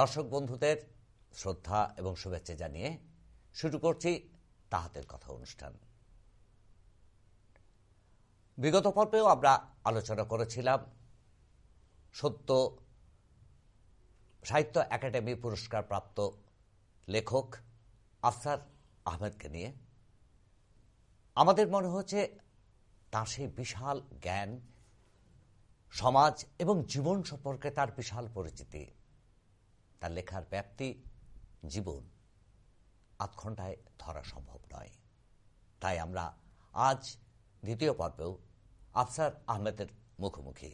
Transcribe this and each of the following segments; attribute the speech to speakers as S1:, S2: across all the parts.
S1: দর্শক বন্ধুদের শ্রদ্ধা এবং শুভেচ্ছা জানিয়ে
S2: শুরু করছি তাহাতের কথা অনুষ্ঠান বিগত পর্বেও আমরা আলোচনা করেছিলাম সত্য সাহিত্য একাডেমি পুরস্কার প্রাপ্ত লেখক আফসার আহমেদকে নিয়ে আমাদের মনে হচ্ছে তার সেই বিশাল জ্ঞান সমাজ এবং জীবন সম্পর্কে তার বিশাল পরিচিতি তার লেখার ব্যাপ্তি জীবন আধ ঘন্টায় ধরা সম্ভব নয় তাই আমরা আজ দ্বিতীয় পর্বেও আফসার আহমেদের মুখোমুখি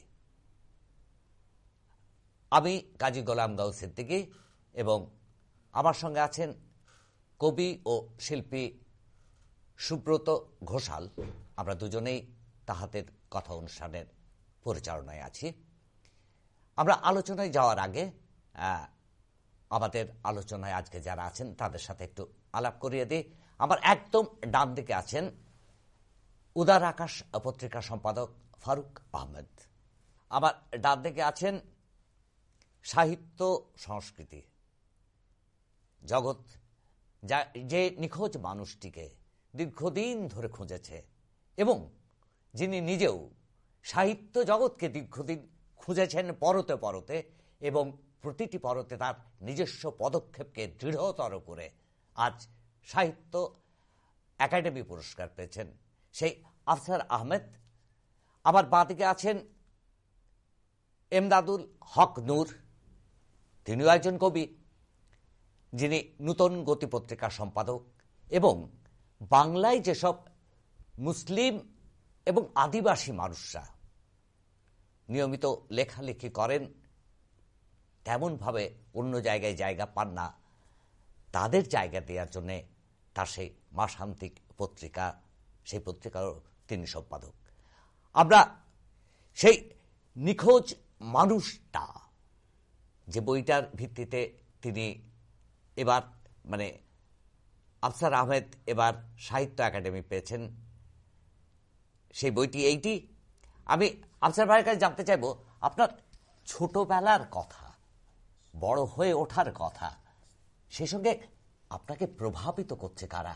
S2: আমি কাজী গোলাম গাউ সিদ্দিকি এবং আমার সঙ্গে আছেন কবি ও শিল্পী সুব্রত ঘোষাল আমরা দুজনেই তাহাদের কথা অনুষ্ঠানের পরিচালনায় আছি আমরা আলোচনায় যাওয়ার আগে আমাদের আলোচনায় আজকে যারা আছেন তাদের সাথে একটু আলাপ করিয়ে দিই আমার একদম ডান দিকে আছেন উদার আকাশ পত্রিকা সম্পাদক ফারুক আহমেদ আমার ডান দিকে আছেন সাহিত্য সংস্কৃতি জগৎ যা যে নিখোঁজ মানুষটিকে দীর্ঘদিন ধরে খুঁজেছে এবং যিনি নিজেও সাহিত্য জগৎকে দীর্ঘদিন খুঁজেছেন পরতে পরতে এবং প্রতিটি পরতে তার নিজস্ব পদক্ষেপকে দৃঢ়তর করে আজ সাহিত্য একাডেমি পুরস্কার পেয়েছেন সেই আফসার আহমেদ আবার দিকে আছেন এমদাদুল হক নূর তিনিও একজন কবি যিনি নূতন গতি পত্রিকার সম্পাদক এবং বাংলায় যেসব মুসলিম এবং আদিবাসী মানুষরা নিয়মিত লেখালেখি করেন তেমনভাবে অন্য জায়গায় জায়গা পান না তাদের জায়গা দেওয়ার জন্যে তার সেই মাসান্তিক পত্রিকা সেই পত্রিকারও তিনি সম্পাদক আমরা সেই নিখোঁজ মানুষটা যে বইটার ভিত্তিতে তিনি এবার মানে আফসার আহমেদ এবার সাহিত্য একাডেমি পেয়েছেন সেই বইটি এইটি আমি আফসার ভাইয়ের কাছে জানতে চাইব আপনার ছোটবেলার কথা বড় হয়ে ওঠার কথা সে সঙ্গে আপনাকে প্রভাবিত করছে কারা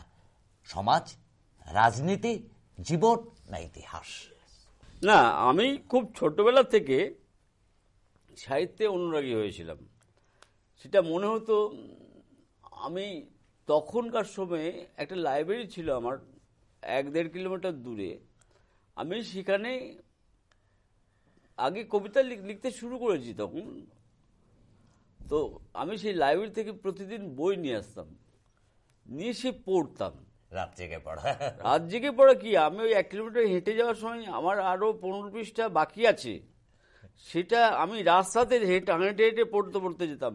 S2: সমাজ রাজনীতি জীবন না ইতিহাস
S3: না আমি খুব ছোটবেলা থেকে সাহিত্যে অনুরাগী হয়েছিলাম সেটা মনে হতো আমি তখনকার সময়ে একটা লাইব্রেরি ছিল আমার এক দেড় কিলোমিটার দূরে আমি সেখানে আগে কবিতা লিখতে শুরু করেছি তখন তো আমি সেই লাইব্রেরি থেকে প্রতিদিন বই নিয়ে আসতাম নিয়ে সে পড়তাম রাত জেগে পড়া রাত জেগে পড়া কি আমি ওই এক কিলোমিটার হেঁটে যাওয়ার সময় আমার আরও পনেরো পিসটা বাকি আছে সেটা আমি রাস্তাতে হেঁটে হেঁটে হেঁটে পড়তে পড়তে যেতাম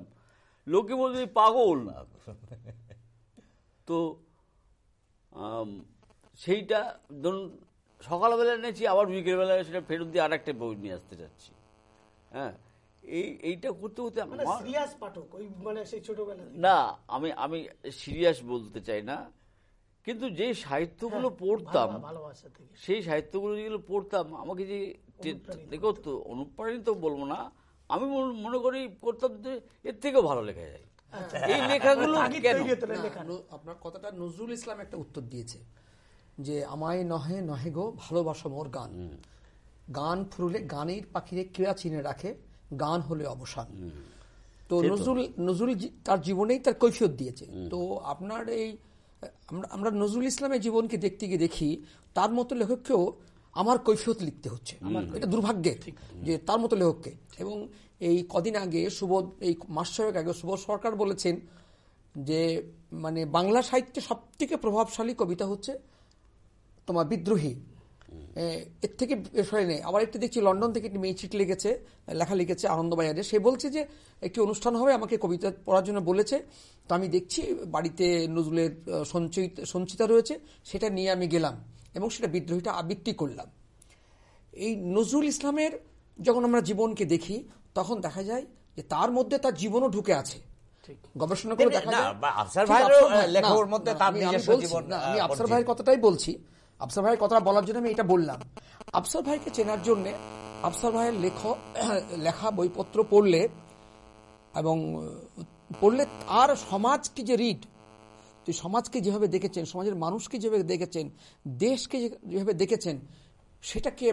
S3: লোকে বলতে পাগল তো সেইটা ধরুন সকালবেলা নিয়েছি আবার বিকেলবেলায় সেটা ফেরত দিয়ে আর একটা বই নিয়ে আসতে চাচ্ছি হ্যাঁ এই এইটা করতে হতে সিরিয়াস
S4: মানে পাঠক ওই মানে সেই ছোটবেলা
S3: না আমি আমি সিরিয়াস বলতে চাই না কিন্তু যে সাহিত্যগুলো হ্যাঁ, পড়তাম সেই সাহিত্যগুলো যেগুলো পড়তাম আমাকে যে দেখো তো অনুপ্রাণিত বলবো না আমি মনে করি
S1: করতাম যে এর থেকেও ভালো লেখা যায় আচ্ছা। এই লেখাগুলো আপনার কথাটা নজরুল ইসলাম একটা উত্তর দিয়েছে যে আমায় নহে নহে গো ভালোবাসা মোর গান গান ফুরুলে গানের পাখিরে কেয়া চিনে রাখে গান হলে অবসান তো নজরুল নজরুল তার জীবনেই তার কৈফিয়ত দিয়েছে তো আপনার এই আমরা নজরুল ইসলামের জীবনকে দেখতে গিয়ে দেখি তার মতো লেখককেও আমার কৈফিয়ত লিখতে হচ্ছে এটা দুর্ভাগ্যের যে তার মতো লেখককে এবং এই কদিন আগে সুবোধ এই মাস আগে সুবোধ সরকার বলেছেন যে মানে বাংলা সাহিত্যে সবথেকে প্রভাবশালী কবিতা হচ্ছে তোমার বিদ্রোহী এর থেকে সরে নেই আবার একটি দেখছি লন্ডন থেকে একটি মেয়ে চিঠি লিখেছে লেখা লিখেছে আনন্দবাজারে সে বলছে যে একটি অনুষ্ঠান হবে আমাকে কবিতা পড়ার জন্য বলেছে তো আমি দেখছি বাড়িতে নজরুলের সঞ্চিত সঞ্চিতা রয়েছে সেটা নিয়ে আমি গেলাম এবং সেটা বিদ্রোহীটা আবৃত্তি করলাম এই নজরুল ইসলামের যখন আমরা জীবনকে দেখি তখন দেখা যায় যে তার মধ্যে তার জীবনও ঢুকে আছে গবেষণা করে দেখা যায় আমি আফসার ভাইয়ের কথাটাই বলছি আফসার ভাইয়ের কথাটা বলার জন্য আমি এটা বললাম আফসার ভাইকে চেনার জন্যে আফসার ভাইয়ের লেখ লেখা বইপত্র পড়লে এবং পড়লে তার সমাজকে যে রিড সমাজকে যেভাবে দেখেছেন সমাজের মানুষকে যেভাবে দেখেছেন দেশকে যেভাবে দেখেছেন সেটাকে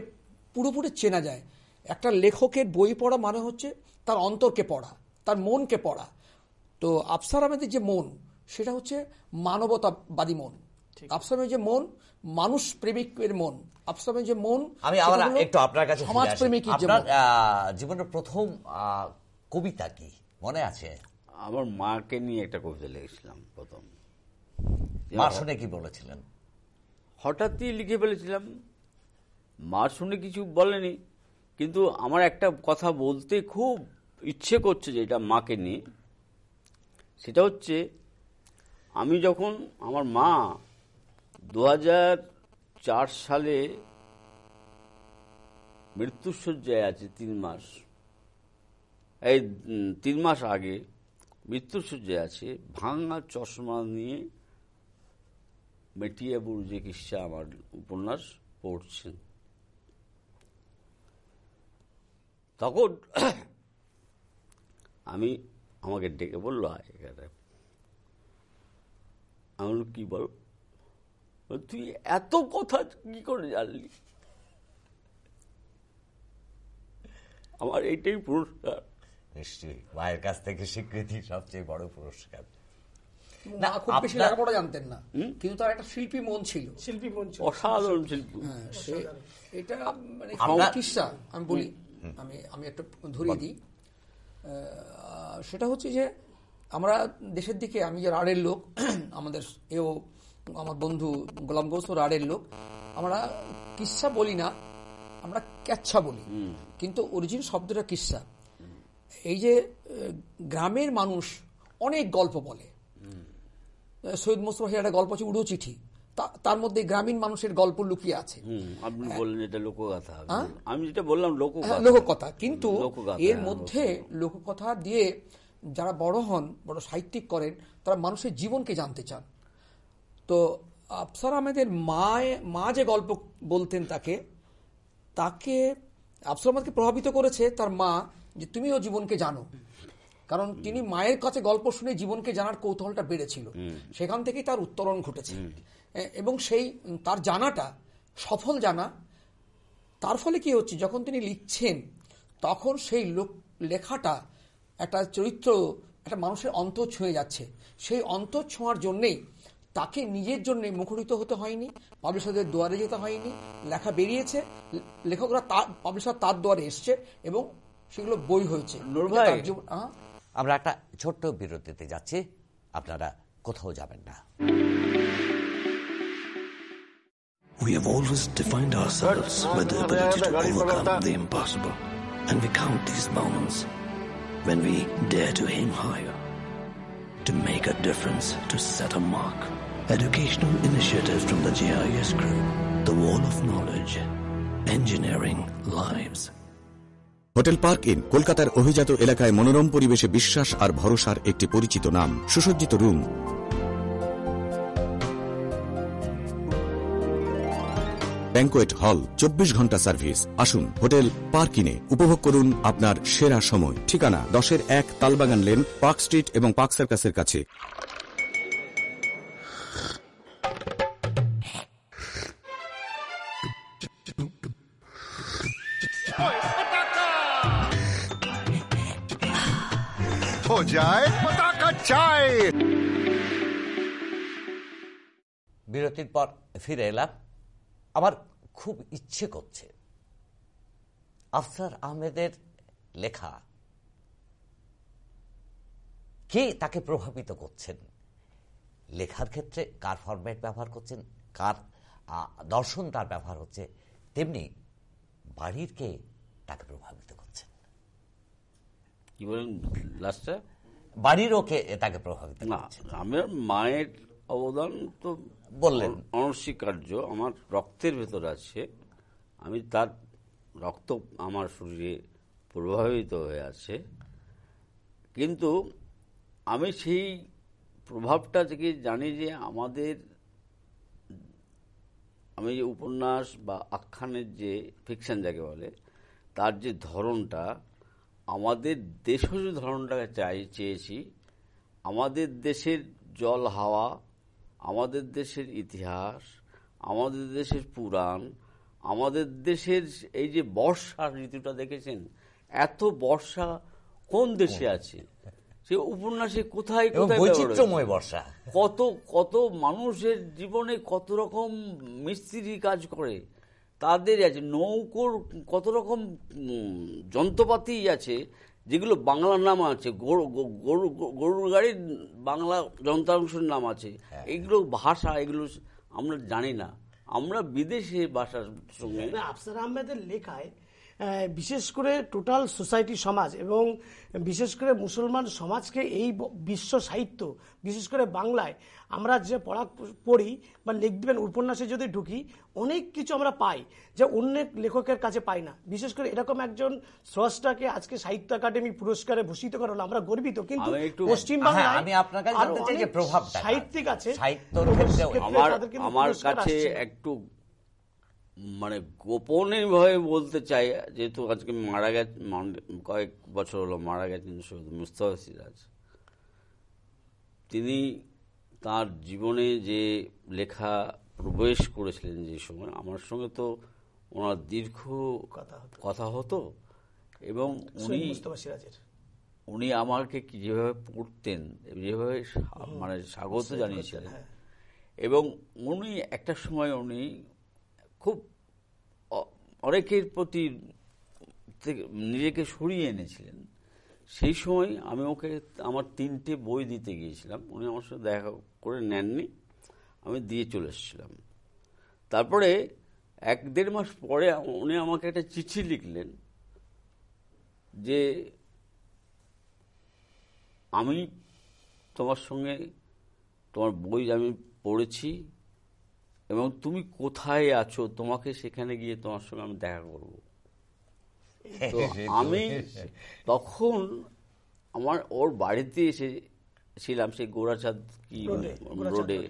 S1: পুরোপুরি চেনা যায় একটা লেখকের বই পড়া মানে হচ্ছে তার অন্তরকে পড়া তার মনকে পড়া তো আফসার আহমেদের যে মন সেটা হচ্ছে মানবতাবাদী মন আফসার আহমেদের যে মন মানুষ প্রেমিকের মন আফসাবের যে মন আমি আবার একটু আপনার কাছে সমাজ প্রেমিক আপনার
S3: জীবনের প্রথম কবিতা কি মনে আছে আমার মাকে নিয়ে একটা কবিতা লিখেছিলাম প্রথম মা শুনে কি বলেছিলেন হঠাৎই লিখে ফেলেছিলাম মা শুনে কিছু বলেনি কিন্তু আমার একটা কথা বলতে খুব ইচ্ছে করছে যে এটা মাকে নিয়ে সেটা হচ্ছে আমি যখন আমার মা দু সালে মৃত্যুসজ্জায় আছে তিন মাস এই তিন মাস আগে মৃত্যুসজ্জায় আছে ভাঙা চশমা নিয়ে মেটিয়া যে কিসা আমার উপন্যাস পড়ছেন তখন আমি আমাকে ডেকে বললো এখানে আমি কি বল তুই এত কথা কি করে জানলি আমার এইটাই পুরস্কার নিশ্চয়ই
S2: মায়ের কাছ থেকে স্বীকৃতি সবচেয়ে বড় পুরস্কার
S1: জানতেন না কিন্তু একটা শিল্পী মন ছিল শিল্পী মন অসাধারণ শিল্পী হ্যাঁ, এটা মানে আমি বলি আমি আমি একটা ধরিয়ে দিই সেটা হচ্ছে যে আমরা দেশের দিকে আমি যে রাড়ের লোক আমাদের এও আমার বন্ধু গোলাম গৌসুর আড়ের লোক আমরা কিসা বলি না আমরা ক্যাচ্ছা বলি কিন্তু অরিজিন শব্দটা কিসা এই যে গ্রামের মানুষ অনেক গল্প বলে সৈয়দ মোস্তফা একটা গল্প আছে উড়ো চিঠি তার মধ্যে গ্রামীণ মানুষের গল্প লুকিয়ে আছে
S3: আপনি হ্যাঁ। বললেন এটা লোককথা আমি যেটা বললাম লোককথা হ্যাঁ, কিন্তু এর হ্যাঁ, মধ্যে
S1: লোককথা দিয়ে যারা বড় হন বড় সাহিত্যিক করেন তারা মানুষের জীবনকে জানতে চান তো আফসার আহমেদের মায়ে মা যে গল্প বলতেন তাকে তাকে আফসার আহমেদকে প্রভাবিত করেছে তার মা যে তুমি ও জীবনকে জানো কারণ তিনি মায়ের কাছে গল্প শুনে জীবনকে জানার কৌতূহলটা বেড়েছিল সেখান থেকেই তার উত্তরণ ঘটেছে এবং সেই তার জানাটা সফল জানা তার ফলে কি হচ্ছে যখন তিনি লিখছেন তখন সেই লোক লেখাটা একটা চরিত্র একটা মানুষের অন্ত ছুঁয়ে যাচ্ছে সেই অন্ত ছোঁয়ার জন্যেই তাকে নিজের জন্য মুখরিত হতে হয়নি পাবলিশারদের দোয়ারে যেতে হয়নি লেখা বেরিয়েছে লেখকরা তার পাবলিশার তার দোয়ারে এসছে এবং সেগুলো বই হয়েছে
S2: আমরা একটা ছোট্ট বিরতিতে যাচ্ছি আপনারা কোথাও যাবেন না
S4: We have always defined ourselves by the ability to overcome the impossible. And we count these moments when we dare to aim higher, to make a difference, to set a mark. educational initiative from the GIS Group, the Wall of Knowledge, Engineering Lives. Hotel park in কলকাতার অভিজাত এলাকায় মনোরম
S2: পরিবেশে বিশ্বাস আর ভরসার একটি পরিচিত নাম সুসজ্জিত রুম ব্যাংকোয়েট হল চব্বিশ ঘন্টা সার্ভিস আসুন হোটেল পার্ক ইনে উপভোগ করুন আপনার সেরা সময় ঠিকানা দশের এক তালবাগান লেন পার্ক স্ট্রিট এবং পার্ক সার্কাসের কাছে
S3: हो जाए পতাকা चाय
S2: বিরতির পর ফিরে এলাম আমার খুব ইচ্ছে করছে আফসার আহমেদের লেখা কে তাকে প্রভাবিত করছেন লেখার ক্ষেত্রে কার ফরম্যাট ব্যবহার করছেন কার দর্শন তার ব্যবহার হচ্ছে তেমনি
S3: বাড়ির কে তাকে প্রভাবিত কি বলেন লাস্টে বাড়ির ওকে তাকে প্রভাবিত না আমার মায়ের অবদান তো বললেন অনস্বীকার্য আমার রক্তের ভেতর আছে আমি তার রক্ত আমার শরীরে প্রভাবিত হয়ে আছে কিন্তু আমি সেই প্রভাবটা থেকে জানি যে আমাদের আমি যে উপন্যাস বা আখ্যানের যে ফিকশন যাকে বলে তার যে ধরনটা আমাদের দেশজ ধরনটাকে চাই চেয়েছি আমাদের দেশের জল হাওয়া আমাদের দেশের ইতিহাস আমাদের দেশের পুরাণ আমাদের দেশের এই যে বর্ষা ঋতুটা দেখেছেন এত বর্ষা কোন দেশে আছে সে উপন্যাসে কোথায় কোথায় বর্ষা কত কত মানুষের জীবনে কত রকম মিস্ত্রি কাজ করে তাদের আছে নৌকোর কত রকম যন্ত্রপাতি আছে যেগুলো বাংলার নাম আছে গরু গরুর গাড়ির বাংলা যন্ত্রাংশের নাম আছে হ্যাঁ, হ্যাঁ। এগুলো ভাষা এগুলো আমরা জানি না আমরা বিদেশে ভাষার সঙ্গে
S4: আফসার আহমেদের লেখায় বিশেষ করে টোটাল সোসাইটি সমাজ এবং বিশেষ করে মুসলমান সমাজকে এই বিশ্ব সাহিত্য বিশেষ করে বাংলায় আমরা যে পড়া পড়ি বা লিখবেন উপন্যাসে যদি ঢুকি অনেক কিছু আমরা পাই যা অন্য লেখকের কাছে পাই না বিশেষ করে এরকম একজন স্রষ্টাকে আজকে সাহিত্য একাডেমি পুরস্কারে ভূষিত করা হলো আমরা গর্বিত কিন্তু পশ্চিম হ্যাঁ, বাংলায় আমি জানতে চাই যে প্রভাব সাহিত্যিক আছে আমার কাছে
S3: একটু মানে ভাবে বলতে চাই যেহেতু আজকে মারা গেছে কয়েক বছর হলো মারা গেছেন শহীদ মুস্তফা সিরাজ তিনি তার জীবনে যে লেখা প্রবেশ করেছিলেন যে সময় আমার সঙ্গে তো ওনার দীর্ঘ কথা হতো এবং উনি উনি আমাকে যেভাবে পড়তেন যেভাবে মানে স্বাগত জানিয়েছিলেন হ্যাঁ। এবং উনি একটা সময় উনি খুব অনেকের প্রতি নিজেকে সরিয়ে এনেছিলেন সেই সময় আমি ওকে আমার তিনটে বই দিতে গিয়েছিলাম উনি আমার সাথে দেখা করে নেননি আমি দিয়ে চলে এসেছিলাম তারপরে এক দেড় মাস পরে উনি আমাকে একটা চিঠি লিখলেন যে আমি তোমার সঙ্গে তোমার বই আমি পড়েছি এবং তুমি কোথায় আছো তোমাকে সেখানে গিয়ে তোমার সঙ্গে আমি দেখা করব
S1: তো আমি
S3: তখন আমার ওর বাড়িতে এসে ছিলাম সেই গোড়াচাঁদ কি রোডে হ্যাঁ।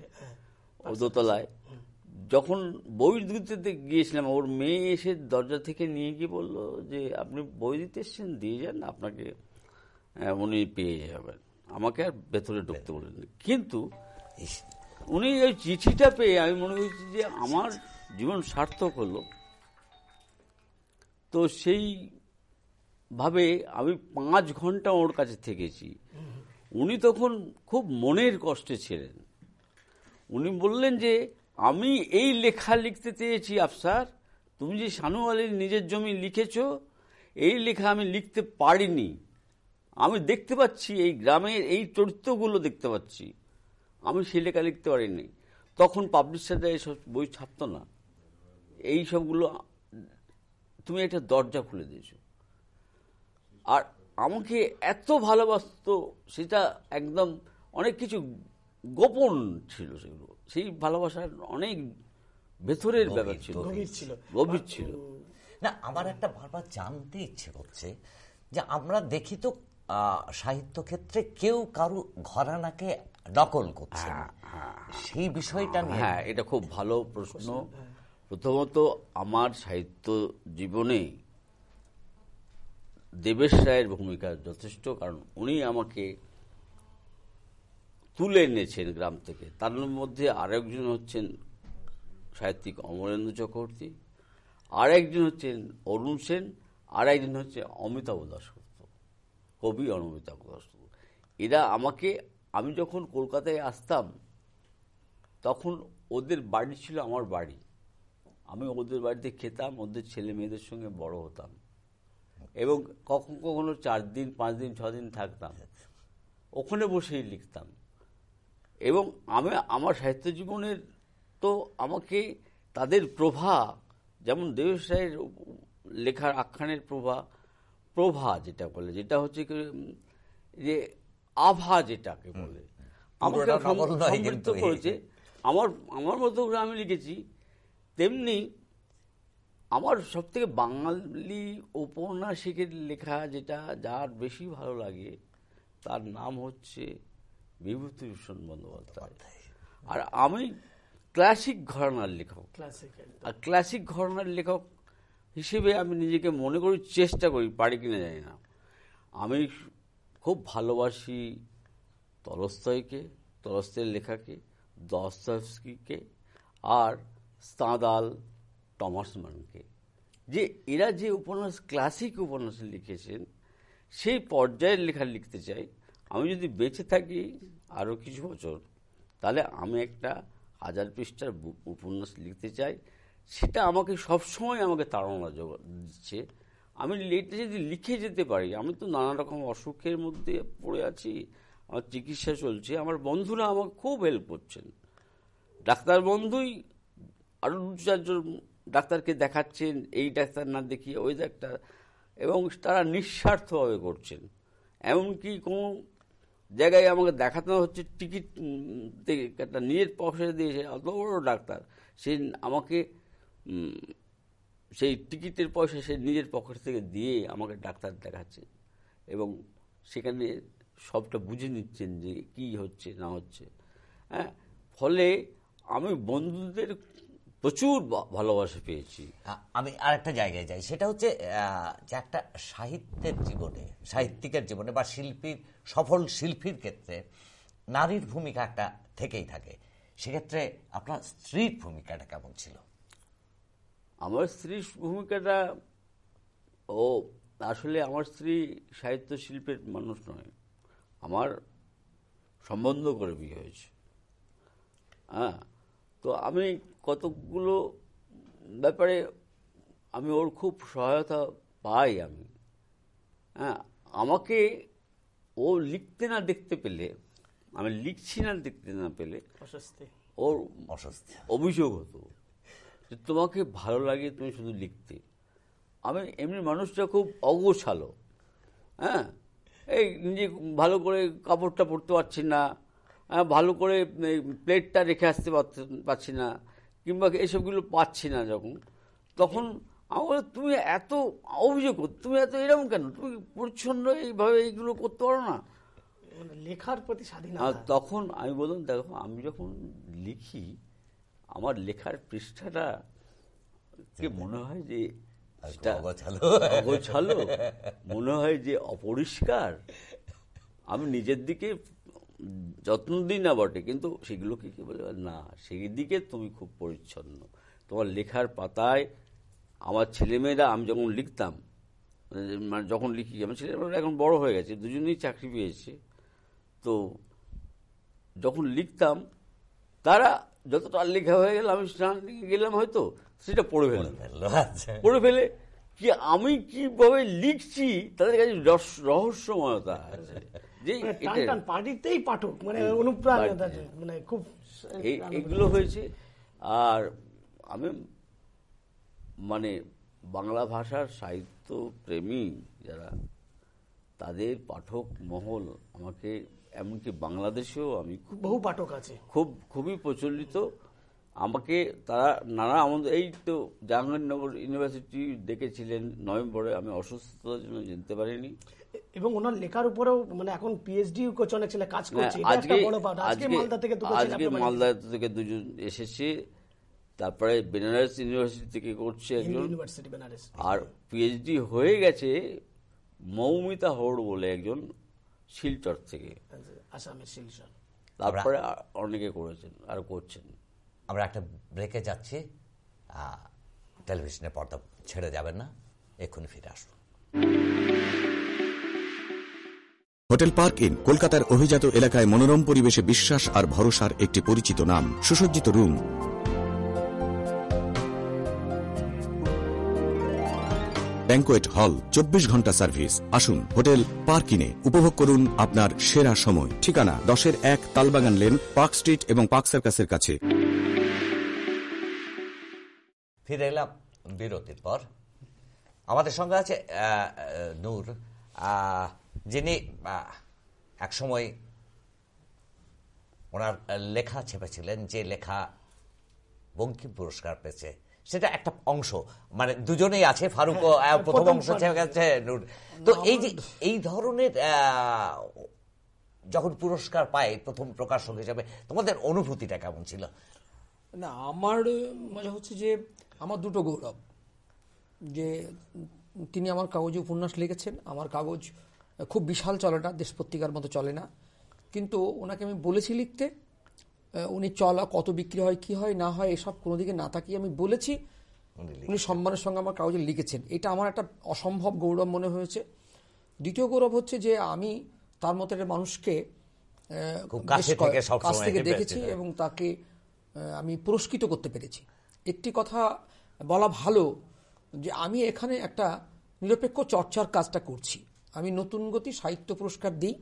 S3: আচ্ছা, দোতলায় আচ্ছা, যখন বই দিতে গিয়েছিলাম ওর মেয়ে এসে দরজা থেকে নিয়ে গিয়ে বললো যে আপনি বই দিতে এসছেন দিয়ে যান আপনাকে উনি পেয়ে যাবেন আমাকে আর ভেতরে ঢুকতে বলেন কিন্তু উনি এই চিঠিটা পেয়ে আমি মনে করছি যে আমার জীবন সার্থক হলো তো সেই ভাবে আমি পাঁচ ঘন্টা ওর কাছে থেকেছি উনি তখন খুব মনের কষ্টে ছিলেন উনি বললেন যে আমি এই লেখা লিখতে চেয়েছি আফসার তুমি যে শানু আলীর নিজের জমি লিখেছ এই লেখা আমি লিখতে পারিনি আমি দেখতে পাচ্ছি এই গ্রামের এই চরিত্রগুলো দেখতে পাচ্ছি আমি সেই লেখা লিখতে পারিনি তখন পাবলিশারদের এইসব বই ছাপত না এই সবগুলো তুমি এটা দরজা খুলে দিয়েছো আর আমাকে এত ভালোবাসত সেটা একদম অনেক কিছু গোপন ছিল সেগুলো সেই ভালোবাসার অনেক ভেতরের ব্যাপার ছিল গভীর ছিল
S2: না আমার একটা বারবার জানতে ইচ্ছে করছে যে আমরা দেখি তো
S3: সাহিত্য ক্ষেত্রে কেউ কারু ঘরানাকে নকল করছেন হ্যাঁ, হ্যাঁ। সেই বিষয়টা নিয়ে হ্যাঁ এটা খুব ভালো প্রশ্ন প্রথমত আমার সাহিত্য জীবনে দেবেশ রায়ের ভূমিকা যথেষ্ট কারণ উনি আমাকে তুলে এনেছেন গ্রাম থেকে তার মধ্যে আরেকজন হচ্ছেন সাহিত্যিক অমরেন্দ্র চক্রবর্তী আরেকজন হচ্ছেন অরুণ সেন আর একজন হচ্ছে অমিতাভ দাসগুপ্ত কবি অমিতাভ দাসগুপ্ত এরা আমাকে আমি যখন কলকাতায় আসতাম তখন ওদের বাড়ি ছিল আমার বাড়ি আমি ওদের বাড়িতে খেতাম ওদের ছেলে মেয়েদের সঙ্গে বড় হতাম এবং কখন কখনো চার দিন পাঁচ দিন ছ দিন থাকতাম ওখানে বসেই লিখতাম এবং আমি আমার সাহিত্য জীবনের তো আমাকে তাদের প্রভা যেমন দেবেশ রায়ের লেখার আখ্যানের প্রভা প্রভা যেটা বলে যেটা হচ্ছে যে আভা যেটাকে বলে আমাকে সমৃদ্ধ করেছে আমার আমার মতো করে আমি লিখেছি তেমনি আমার সবথেকে বাঙালি ঔপন্যাসিকের লেখা যেটা যার বেশি ভালো লাগে তার নাম হচ্ছে বিভূতিভূষণ বন্দ্যোপাধ্যায় আর আমি ক্লাসিক ঘরানার লেখক আর ক্লাসিক ঘরানার লেখক হিসেবে আমি নিজেকে মনে করি চেষ্টা করি পারি কিনা জানি না আমি খুব ভালোবাসি তলস্তয়কে তলস্তয়ের লেখাকে দস্তকে আর স্তাঁদাল টমাসমানকে যে এরা যে উপন্যাস ক্লাসিক উপন্যাস লিখেছেন সেই পর্যায়ের লেখা লিখতে চাই আমি যদি বেঁচে থাকি আরও কিছু বছর তাহলে আমি একটা হাজার পৃষ্ঠার উপন্যাস লিখতে চাই সেটা আমাকে সবসময় আমাকে তাড়না যোগা দিচ্ছে আমি লেটে যদি লিখে যেতে পারি আমি তো নানা রকম অসুখের মধ্যে পড়ে আছি আমার চিকিৎসা চলছে আমার বন্ধুরা আমাকে খুব হেল্প করছেন ডাক্তার বন্ধুই আরও দু চারজন ডাক্তারকে দেখাচ্ছেন এই ডাক্তার না দেখিয়ে ওই ডাক্তার এবং তারা নিঃস্বার্থভাবে করছেন এমনকি কোনো জায়গায় আমাকে দেখাতে হচ্ছে টিকিট একটা নিজের পয়সা দিয়েছে অত বড় ডাক্তার সে আমাকে সেই টিকিটের পয়সা সে নিজের পকেট থেকে দিয়ে আমাকে ডাক্তার দেখাচ্ছে এবং সেখানে সবটা বুঝে নিচ্ছেন যে কি হচ্ছে না হচ্ছে হ্যাঁ ফলে আমি বন্ধুদের প্রচুর ভালোবাসা পেয়েছি আমি আরেকটা
S2: জায়গায় যাই সেটা হচ্ছে যে একটা সাহিত্যের জীবনে সাহিত্যিকের জীবনে বা শিল্পীর সফল শিল্পীর ক্ষেত্রে নারীর ভূমিকা একটা থেকেই থাকে সেক্ষেত্রে
S3: আপনার স্ত্রীর ভূমিকাটা কেমন ছিল আমার স্ত্রীর ভূমিকাটা ও আসলে আমার স্ত্রী সাহিত্য শিল্পের মানুষ নয় আমার সম্বন্ধ করে বিয়ে হয়েছে হ্যাঁ তো আমি কতকগুলো ব্যাপারে আমি ওর খুব সহায়তা পাই আমি হ্যাঁ আমাকে ও লিখতে না দেখতে পেলে আমি লিখছি না দেখতে না পেলে ওর অস্বস্তি অভিযোগ হতো তোমাকে ভালো লাগে তুমি শুধু লিখতে আমি এমনি মানুষটা খুব অগোছালো হ্যাঁ এই নিজে ভালো করে কাপড়টা পরতে পারছি না হ্যাঁ, ভালো করে প্লেটটা রেখে আসতে পারছি না কিংবা এসবগুলো পাচ্ছি না যখন তখন আমার তুমি এত অভিযোগ তুমি এত এরকম কেন তুমি পরিচ্ছন্ন এইভাবে এইগুলো করতে পারো না
S4: লেখার প্রতি স্বাধীনতা
S3: তখন আমি বলুন দেখো আমি যখন লিখি আমার লেখার পৃষ্ঠাটা কে মনে হয় যে অগোছালো মনে হয় যে অপরিষ্কার আমি নিজের দিকে যত্ন দিই না বটে কিন্তু সেগুলোকে কি বলে না সেই দিকে তুমি খুব পরিচ্ছন্ন তোমার লেখার পাতায় আমার ছেলেমেয়েরা আমি যখন লিখতাম মানে যখন লিখি আমার ছেলেমেয়েরা এখন বড় হয়ে গেছে দুজনেই চাকরি পেয়েছে তো যখন লিখতাম তারা যতটা লেখা হয়ে গেল আমি স্নান গেলাম হয়তো সেটা পড়ে ফেলে আচ্ছা। পড়ে ফেলে কি আমি কিভাবে লিখছি তাদের কাছে রহস্যময়তা আছে যে মানে
S4: পার্টিতেই পাঠক মানে অনুপ্রাণিত মানে খুব এগুলো
S3: হয়েছে আর আমি মানে বাংলা ভাষার সাহিত্য প্রেমী যারা তাদের পাঠক মহল আমাকে এমনকি বাংলাদেশেও আমি
S4: বহু পাঠক আছে
S3: খুব খুবই প্রচলিত আমাকে তারা নানা আমাদের এই তো জাহাঙ্গীরনগর ইউনিভার্সিটি দেখেছিলেন নভেম্বরে আমি অসুস্থতার জন্য যেতে পারিনি
S4: এবং ওনার লেখার উপরেও মানে এখন পিএইচডি করছে অনেক ছেলে কাজ করছে আজকে আজকে মালদা থেকে আজকে মালদা
S3: থেকে দুজন এসেছে তারপরে বেনারস ইউনিভার্সিটি থেকে করছে একজন আর পিএইচডি হয়ে গেছে মৌমিতা হৌড় বলে একজন শিলচর থেকে
S4: আসামের শিলচর তারপরে
S3: অনেকে করেছেন আর করছেন
S2: আমরা একটা ব্রেকে যাচ্ছি
S3: টেলিভিশনে পর্দা ছেড়ে যাবেন
S2: না এক্ষুনি ফিরে আসব হোটেল পার্ক ইন কলকাতার অভিজাত এলাকায় মনোরম পরিবেশে বিশ্বাস আর ভরসার একটি পরিচিত নাম সুসজ্জিত রুম ব্যাংকোয়েট হল চব্বিশ ঘন্টা সার্ভিস আসুন হোটেল পার্ক কিনে উপভোগ করুন আপনার সেরা সময় ঠিকানা দশের এক তালবাগান লেন পার্ক স্ট্রিট এবং পার্ক সার্কাসের কাছে ফিরে এলাম বিরতির পর আমাদের সঙ্গে আছে নূর যিনি এক সময় ওনার লেখা ছেপেছিলেন যে লেখা বঙ্কিম পুরস্কার পেয়েছে সেটা একটা অংশ মানে দুজনেই আছে ফারুক প্রথম অংশ হচ্ছে নূর তো হ্যাঁ, এই যে এই ধরনের যখন পুরস্কার পায় প্রথম প্রকাশক হিসাবে তোমাদের অনুভূতিটা কেমন ছিল
S1: না আমার মজা মানে হচ্ছে যে আমার দুটো গৌরব যে তিনি আমার কাগজে উপন্যাস লিখেছেন আমার কাগজ খুব বিশাল চলে না দেশ পত্রিকার মতো চলে না কিন্তু ওনাকে আমি বলেছি লিখতে উনি চলা কত বিক্রি হয় কি হয় না হয় এসব কোনো দিকে না তাকিয়ে আমি বলেছি উনি সম্মানের সঙ্গে আমার কাগজে লিখেছেন এটা আমার একটা অসম্ভব গৌরব মনে হয়েছে দ্বিতীয় গৌরব হচ্ছে যে আমি তার মতো একটা মানুষকে কাছ থেকে দেখেছি এবং তাকে আমি পুরস্কৃত করতে পেরেছি একটি কথা বলা ভালো যে আমি এখানে একটা নিরপেক্ষ চর্চার কাজটা করছি আমি নতুন গতি সাহিত্য পুরস্কার দিই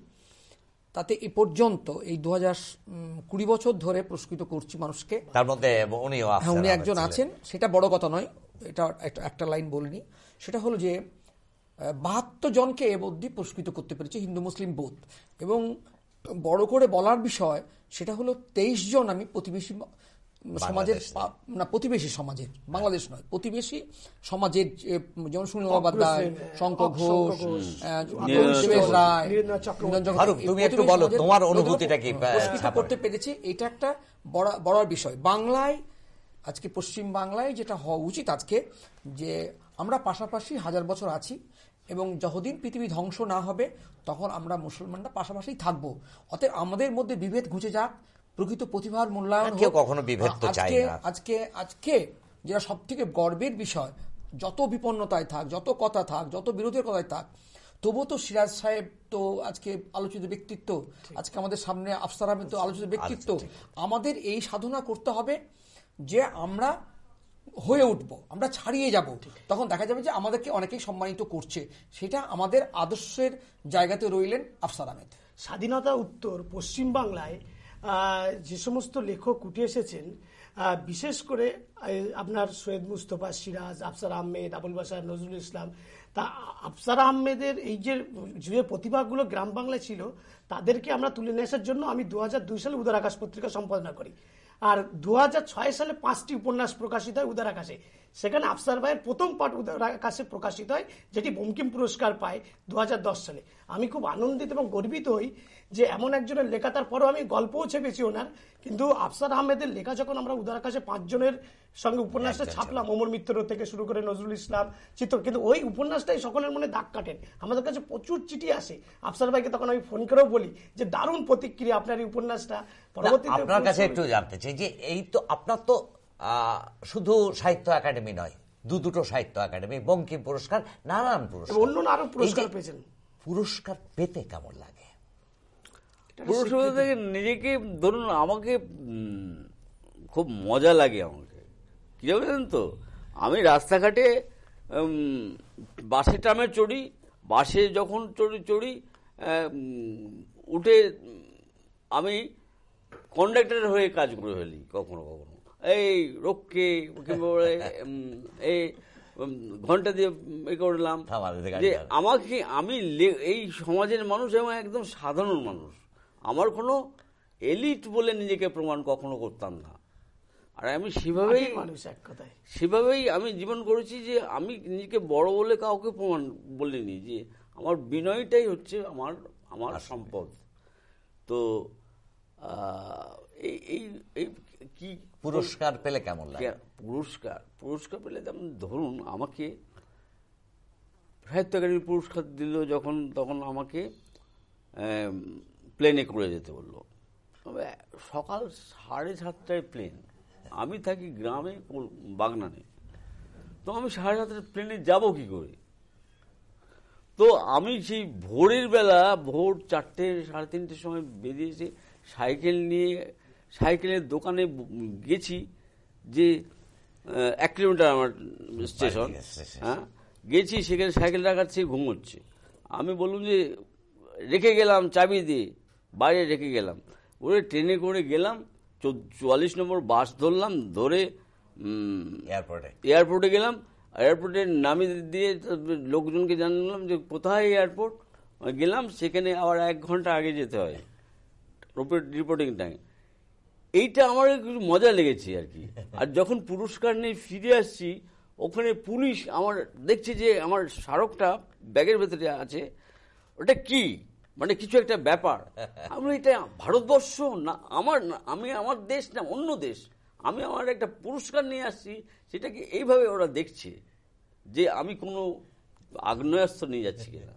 S1: তাতে এ পর্যন্ত এই দু কুড়ি বছর ধরে পুরস্কৃত করছি মানুষকে
S2: তার মধ্যে হ্যাঁ, উনি একজন আছেন
S1: সেটা বড় কথা নয় এটা একটা লাইন বলিনি সেটা হলো যে বাহাত্তর জনকে এ অবধি পুরস্কৃত করতে পেরেছে হিন্দু মুসলিম বোধ এবং বড় করে বলার বিষয় সেটা হলো তেইশ জন আমি প্রতিবেশী সমাজের না প্রতিবেশী সমাজের বাংলাদেশ নয় প্রতিবেশী সমাজের যেমন সুনীল গঙ্গোপাধ্যায় শঙ্কর ঘোষ রায় বলো তোমার অনুভূতিটা কি হ্যাঁ, করতে পেরেছি এটা একটা বড় বড় বিষয় বাংলায় আজকে পশ্চিম বাংলায় যেটা হওয়া উচিত আজকে যে আমরা পাশাপাশি হাজার বছর আছি এবং যতদিন পৃথিবী ধ্বংস না হবে তখন আমরা মুসলমানরা পাশাপাশি থাকবো অতএব আমাদের মধ্যে বিভেদ ঘুচে যাক প্রকৃত প্রতিভার মূল্যায়ন কখনো বিভেদ আজকে আজকে আজকে যেটা সব থেকে গর্বের বিষয় যত বিপন্নতায় থাক যত কথা থাক যত বিরোধের কথায় থাক তবুও তো সিরাজ সাহেব তো আজকে আলোচিত ব্যক্তিত্ব আজকে আমাদের সামনে আফসার আহমেদ তো আলোচিত ব্যক্তিত্ব আমাদের এই সাধনা করতে হবে যে আমরা হয়ে উঠব আমরা ছাড়িয়ে যাব তখন দেখা যাবে যে আমাদেরকে অনেকেই সম্মানিত করছে সেটা আমাদের আদর্শের জায়গাতে রইলেন আফসার আহমেদ স্বাধীনতা উত্তর পশ্চিমবাংলায় যে সমস্ত লেখক উঠে এসেছেন
S4: বিশেষ করে আপনার সৈয়দ মুস্তফা সিরাজ আফসার আহমেদ আবুল বাসার নজরুল ইসলাম তা আফসার আহমেদের এই যে যে প্রতিভাগুলো গ্রাম বাংলায় ছিল তাদেরকে আমরা তুলে নিয়ে আসার জন্য আমি দু সালে উদার আকাশ পত্রিকা সম্পাদনা করি আর দু সালে পাঁচটি উপন্যাস প্রকাশিত হয় উদার আকাশে সেখানে আফসার ভাইয়ের প্রথম পাঠ উদার আকাশে প্রকাশিত হয় যেটি বঙ্কিম পুরস্কার পায় দু সালে আমি খুব আনন্দিত এবং গর্বিত হই যে এমন একজনের লেখা তারপরও আমি গল্পও ছেপেছি ওনার কিন্তু আফসার আহমেদের লেখা যখন আমরা উদার আকাশে পাঁচজনের সঙ্গে উপন্যাসটা আচ্ছা, আচ্ছা। ছাপলাম অমর মিত্র থেকে শুরু করে নজরুল ইসলাম চিত্র কিন্তু ওই উপন্যাসটাই সকলের মনে দাগ কাটেন আমাদের কাছে প্রচুর চিঠি আসে আফসার ভাইকে তখন আমি ফোন করেও বলি যে দারুণ প্রতিক্রিয়া আপনার এই উপন্যাসটা পরবর্তীতে আপনার কাছে একটু জানতে চাই যে এই
S2: তো আপনার তো শুধু সাহিত্য একাডেমি নয় দু দুটো সাহিত্য একাডেমি বঙ্কিম পুরস্কার নানান পুরস্কার অন্য
S4: আরো পুরস্কার পেয়েছেন
S2: পুরস্কার পেতে কেমন লাগে
S3: পুরসভা থেকে নিজেকে ধরুন আমাকে খুব মজা লাগে আমাকে কী জানেন তো আমি রাস্তাঘাটে বাসে ট্রামে চড়ি বাসে যখন চড়ি চড়ি উঠে আমি কন্ডাক্টার হয়ে কাজ করে ফেলি কখনো কখনো এই রোগকে কিংবা এই ঘন্টা দিয়ে এ করলাম যে আমাকে আমি এই সমাজের মানুষ এবং একদম সাধারণ মানুষ আমার কোনো এলিট বলে নিজেকে প্রমাণ কখনো করতাম না আর আমি সেভাবেই মানুষ এক কথায় সেভাবেই আমি জীবন করেছি যে আমি নিজেকে বড় বলে কাউকে প্রমাণ বলিনি যে আমার বিনয়টাই হচ্ছে আমার আমার সম্পদ তো এই এই কি পুরস্কার
S2: পেলে কেমন লাগে
S3: পুরস্কার পুরস্কার পেলে যেমন ধরুন আমাকে সাহিত্য একাডেমি পুরস্কার দিল যখন তখন আমাকে প্লেনে করে যেতে বললো সকাল সাড়ে সাতটায় প্লেন আমি থাকি গ্রামে বাগনানে তো আমি সাড়ে সাতটায় প্লেনে যাব কি করে তো আমি সেই ভোরের বেলা ভোর চারটে সাড়ে তিনটের সময় বেরিয়েছি সাইকেল নিয়ে সাইকেলের দোকানে গেছি যে এক কিলোমিটার আমার স্টেশন হ্যাঁ গেছি সেখানে সাইকেল রাখাচ্ছি ঘুমোচ্ছে আমি বললাম যে রেখে গেলাম চাবি দিয়ে বাইরে রেখে গেলাম ওরে ট্রেনে করে গেলাম চুয়াল্লিশ নম্বর বাস ধরলাম ধরে এয়ারপোর্টে এয়ারপোর্টে গেলাম এয়ারপোর্টে নামিয়ে দিয়ে লোকজনকে জানালাম যে কোথায় এয়ারপোর্ট গেলাম সেখানে আবার এক ঘন্টা আগে যেতে হয় রিপোর্টিং টাইম এইটা আমার কিছু মজা লেগেছে আর কি আর যখন পুরস্কার নিয়ে ফিরে আসছি ওখানে পুলিশ আমার দেখছে যে আমার স্মারকটা ব্যাগের ভেতরে আছে ওটা কি মানে কিছু একটা ব্যাপার আমরা এটা ভারতবর্ষ না আমার না আমি আমার দেশ না অন্য দেশ আমি আমার একটা পুরস্কার নিয়ে আসছি সেটাকে এইভাবে ওরা দেখছে যে আমি কোনো আগ্নেয়াস্ত্র নিয়ে যাচ্ছে কিনা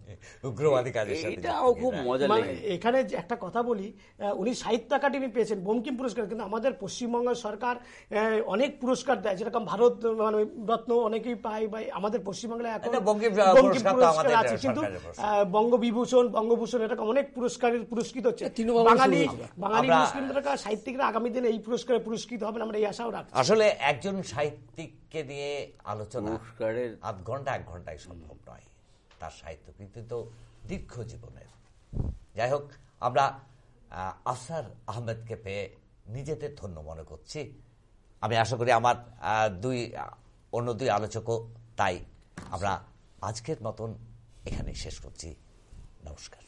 S3: উগ্রবাদী কাজের এটা খুব মজা মানে লাগে
S4: এখানে একটা কথা বলি উনি সাহিত্য একাডেমি পেয়েছেন বঙ্কিম পুরস্কার কিন্তু আমাদের পশ্চিমবঙ্গ সরকার অনেক পুরস্কার দেয় যেরকম ভারত মানে রত্ন অনেকেই পায় বা আমাদের পশ্চিমবাংলায় এখন বঙ্কিম পুরস্কার আছে কিন্তু বঙ্গবিভূষণ বঙ্গভূষণ এরকম অনেক পুরস্কার পুরস্কৃত হচ্ছে বাঙালি বাঙালি মুসলিমরা সাহিত্যিকরা আগামী দিনে এই পুরস্কারে পুরস্কৃত হবেন আমরা এই আশাও রাখছি আসলে
S2: একজন সাহিত্যিক কে দিয়ে আলোচনা আধ ঘন্টা এক ঘন্টায় সম্ভব নয় তার সাহিত্য তো দীর্ঘ জীবনের যাই হোক আমরা আফসার আহমেদকে পেয়ে নিজেদের ধন্য মনে করছি আমি আশা করি আমার দুই অন্য দুই আলোচকও তাই আমরা আজকের মতন এখানে শেষ করছি নমস্কার